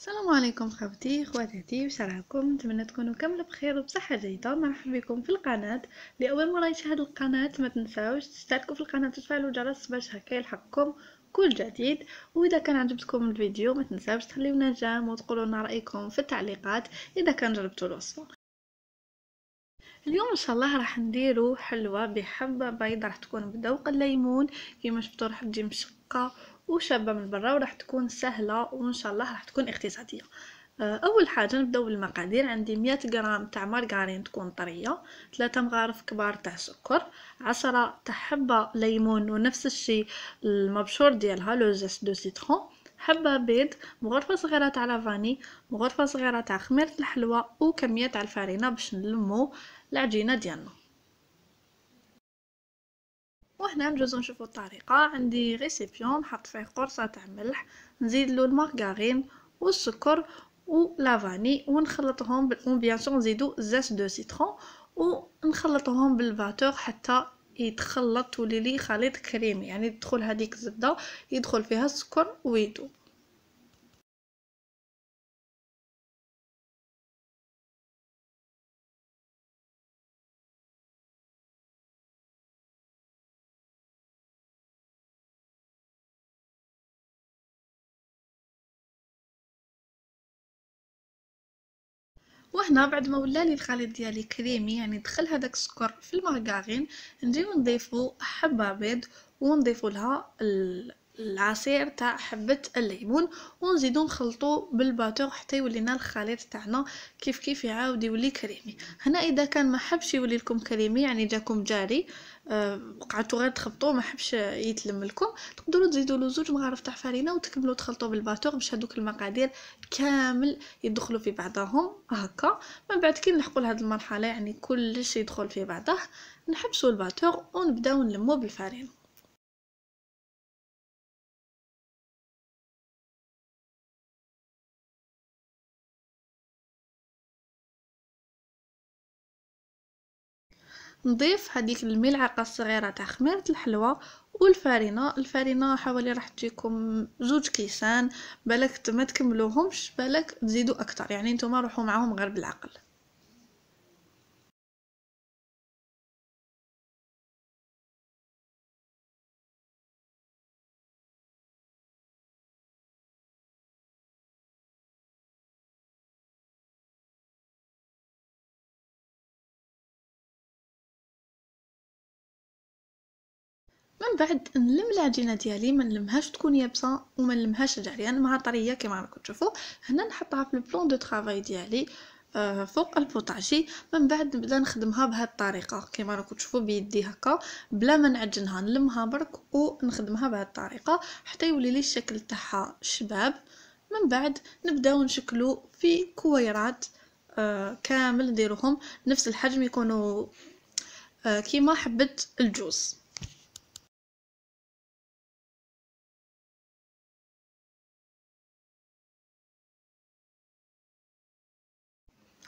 السلام عليكم خوتي خواتاتي واش راكم نتمنى تكونوا كامل بخير وبصحه جيده مرحبا بكم في القناه لاول مره يشاهد القناه ما تنساوش تشتركوا في القناه وتفعلوا الجرس باش هكا يلحقكم كل جديد واذا كان عجبتكم الفيديو ما تنساوش تخليونا جام وتقولوا لنا رايكم في التعليقات اذا كان جربتوا الوصفه اليوم ان شاء الله راح نديرو حلوه بحبه بيضه راح تكون بذوق الليمون كيما شفتوا راح تجي مشقه وشابه من برا وراح تكون سهله وان شاء الله راح تكون اقتصاديه آه، اول حاجه نبداو بالمقادير عندي 100 غرام تاع مارغرين تكون طريه 3 مغارف كبار تاع سكر 10 تاع حبه ليمون ونفس الشيء المبشور ديالها لو زيس دو سيترون حبه بيض مغرفه صغيره تاع لافاني مغرفه صغيره تاع خميره الحلوى وكميه تاع الفرينه باش نلمو العجينه ديالنا وهنا نجوزو نشوفو الطريقة عندي غيسيبيون نحط فيه قرصة تاع ملح نزيدلو المارغرين والسكر ولافاني ونخلطهم بال... بيان سور نزيدو زاس دو سيترون ونخلطهم بالفاتور حتى يتخلط ولي لي خليط كريمي يعني تدخل هذيك الزبده يدخل فيها السكر ويذوب وهنا بعد ما ولا الخليط ديالي كريمي يعني دخل هذاك السكر في المارغارين نجيو نضيفو حبه بيض ونضيفو لها ال... العصير تاع حبه الليمون ونزيدو نخلطو بالباتور حتى يولي لنا الخليط تاعنا كيف كيف يعاود يولي كريمي هنا اذا كان ما حبش يولي لكم كريمي يعني جاكم جاري أه قعدتو غير تخبطوه ما حبش يتلم لكم تقدروا تزيدوا له زوج مغارف تاع فرينه وتكملوا تخلطوا بالباتور باش هذوك المقادير كامل يدخلوا في بعضهم هكا من بعد كي نلحقوا لهذه المرحله يعني كلش يدخل في بعضه نحبسوا الباتور ونبداو نلمو بالفرينه نضيف هذيك الملعقه الصغيره تاع خميره الحلوى والفارينه الفارينه حوالي راح تجيكم زوج كيسان بالك ما تكملوهمش بالك تزيدوا اكثر يعني نتوما روحوا معاهم غير بالعقل من بعد نلم العجينه ديالي ما نلمهاش تكون يابسه وما نلمهاش جعليه نلمها طريه كما راكم تشوفوا هنا نحطها في البلون دو طرافاي ديالي آه، فوق البوطاجي من بعد نبدا نخدمها بهاد الطريقه كما راكم تشوفوا بيدي هكا بلا ما نعجنها نلمها برك ونخدمها بهاد الطريقه حتى يولي لي الشكل تاعها شباب من بعد نبداو نشكلو في كويرات آه، كامل نديروهم نفس الحجم يكونوا آه، كيما حبه الجوز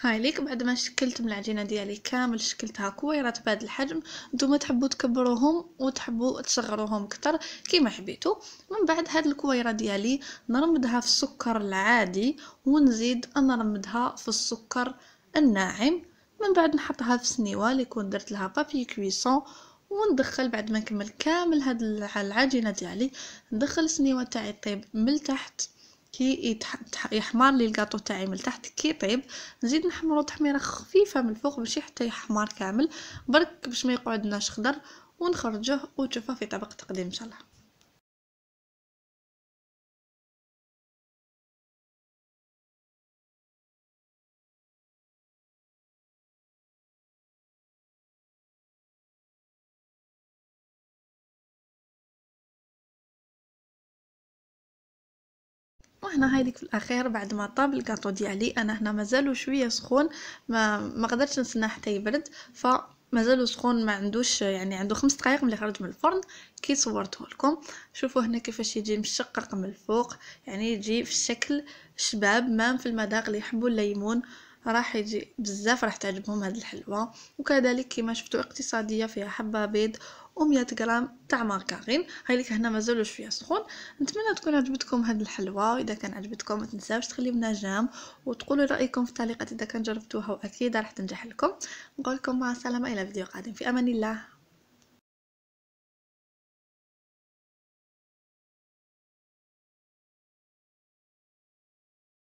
هاي ليك بعد ما شكلت من العجينه ديالي كامل شكلتها كويرات بهذا الحجم نتوما تحبوا تكبروهم وتحبوا تصغروهم اكثر كيما حبيتوا من بعد هاد الكويره ديالي نرمدها في السكر العادي ونزيد نرمدها في السكر الناعم من بعد نحطها في سنيوه اللي كون درت لها بابي كويسون وندخل بعد ما نكمل كامل هاد العجينه ديالي ندخل سنيوه تاعي طيب من تحت كي يتح... يحمر لي الكاطو تاعي من تحت كي يطيب نزيد نحمرو تحميره خفيفه من الفوق ماشي حتى يحمر كامل برك باش ما يقعدناش خضر ونخرجوه وتشوفوه في طبق تقديم ان شاء الله وهنا هايديك في الاخير بعد ما طاب الكاطو ديالي انا هنا مازالو شويه سخون ما ما قدرتش نستنى حتى يبرد ف مازالو سخون ما عندوش يعني عنده خمس دقائق ملي خرج من الفرن كي صورته لكم شوفوا هنا كيفاش يجي مشقق من الفوق يعني يجي في الشكل شباب مام في المذاق اللي يحبوا الليمون راح يجي بزاف راح تعجبهم هاد الحلوى وكذلك كما شفتوا اقتصاديه فيها حبه بيض و100 غرام تاع مارغرين هاي اللي هنا مازالو شويه سخون نتمنى تكون عجبتكم هاد الحلوى واذا كان عجبتكم ما تنساوش تخليو لنا جام وتقولوا رايكم في التعليقات اذا كان جربتوها واكيد راح تنجح لكم نقول لكم مع السلامه الى فيديو قادم في امان الله